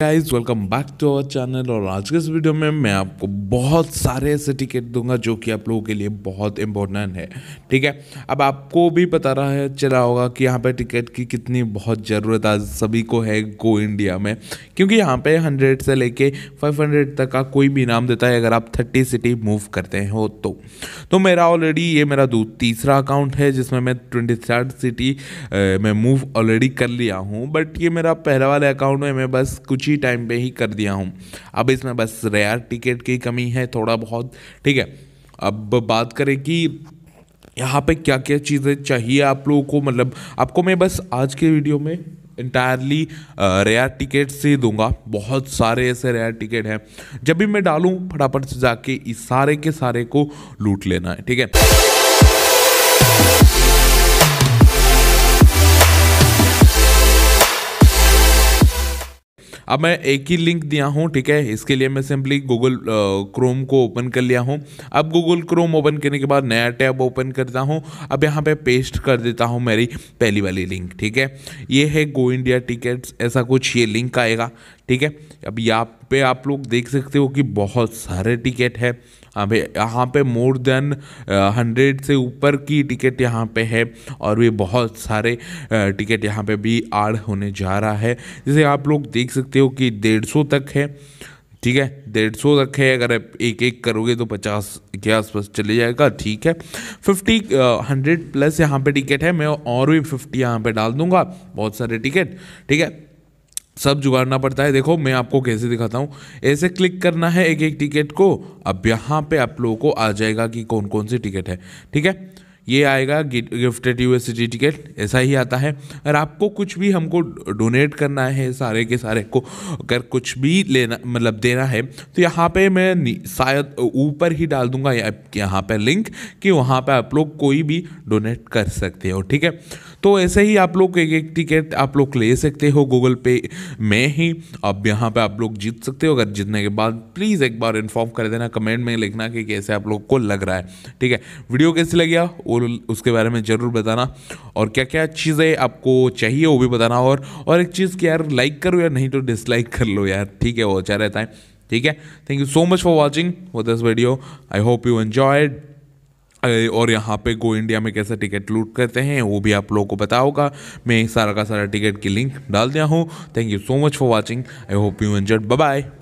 guys welcome back to our channel और आज के इस वीडियो में मैं आपको बहुत सारे ऐसे टिकट दूंगा जो कि आप लोगों के लिए बहुत इंपॉर्टेंट है ठीक है अब आपको भी पता रहा है चला होगा कि यहाँ पे टिकट की कितनी बहुत ज़रूरत आज सभी को है गो इंडिया में क्योंकि यहाँ पे 100 से लेके 500 तक का कोई भी इनाम देता है अगर आप थर्टी सिटी मूव करते हो तो, तो मेरा ऑलरेडी ये मेरा दो तीसरा अकाउंट है जिसमें मैं ट्वेंटी सिटी में मूव ऑलरेडी कर लिया हूँ बट ये मेरा पहला वाले अकाउंट में मैं बस कुछ ही टाइम पे ही कर दिया हूँ अब इसमें बस रेयर टिकट की कमी है थोड़ा बहुत ठीक है अब बात करें कि यहाँ पे क्या क्या चीज़ें चाहिए आप लोगों को मतलब आपको मैं बस आज के वीडियो में इंटायरली रेयर टिकट से दूंगा बहुत सारे ऐसे रेयर टिकट हैं जब भी मैं डालूँ फटाफट से जाके इस सारे के सारे को लूट लेना है ठीक है अब मैं एक ही लिंक दिया हूँ ठीक है इसके लिए मैं सिंपली गूगल क्रोम को ओपन कर लिया हूँ अब गूगल क्रोम ओपन करने के बाद नया टैब ओपन करता हूँ अब यहाँ पे पेस्ट कर देता हूँ मेरी पहली वाली लिंक ठीक है ये है गो इंडिया टिकट्स ऐसा कुछ ये लिंक आएगा ठीक है अब यहाँ पे आप लोग देख सकते हो कि बहुत सारे टिकट है यहाँ पे मोर देन हंड्रेड से ऊपर की टिकट यहाँ पे है और भी बहुत सारे टिकट यहाँ पे भी आड़ होने जा रहा है जैसे आप लोग देख सकते हो कि डेढ़ सौ तक है ठीक है डेढ़ सौ तक है अगर आप एक एक करोगे तो पचास के आसपास चले जाएगा ठीक है फिफ्टी हंड्रेड प्लस यहाँ पे टिकट है मैं और भी फिफ्टी यहाँ पे डाल दूंगा बहुत सारे टिकट ठीक है सब जुगाड़ना पड़ता है देखो मैं आपको कैसे दिखाता हूँ ऐसे क्लिक करना है एक एक टिकट को अब यहाँ पे आप लोगों को आ जाएगा कि कौन कौन सी टिकट है ठीक है ये आएगा गिफ्टेड यू टिकट ऐसा ही आता है और आपको कुछ भी हमको डोनेट करना है सारे के सारे को अगर कुछ भी लेना मतलब देना है तो यहाँ पे मैं शायद ऊपर ही डाल दूंगा यहाँ पे लिंक कि वहाँ पे आप लोग कोई भी डोनेट कर सकते हो ठीक है तो ऐसे ही आप लोग एक एक टिकट आप लोग ले सकते हो गूगल पे में ही अब यहाँ पे आप लोग जीत सकते हो अगर जीतने के बाद प्लीज़ एक बार इन्फॉर्म कर देना कमेंट में लिखना कि कैसे आप लोग को लग रहा है ठीक है वीडियो कैसे लगे वो उसके बारे में ज़रूर बताना और क्या क्या चीज़ें आपको चाहिए वो भी बताना और, और एक चीज़ कि यार लाइक करो या नहीं तो डिसलाइक कर लो यार ठीक है वो अच्छा रहता है ठीक है thank you so much for watching for this video I hope you enjoyed और यहाँ पे गो इंडिया में कैसे टिकट लूट करते हैं वो भी आप लोगों को पता होगा मैं सारा का सारा टिकट की लिंक डाल दिया हूँ thank you so much for watching I hope you enjoy bye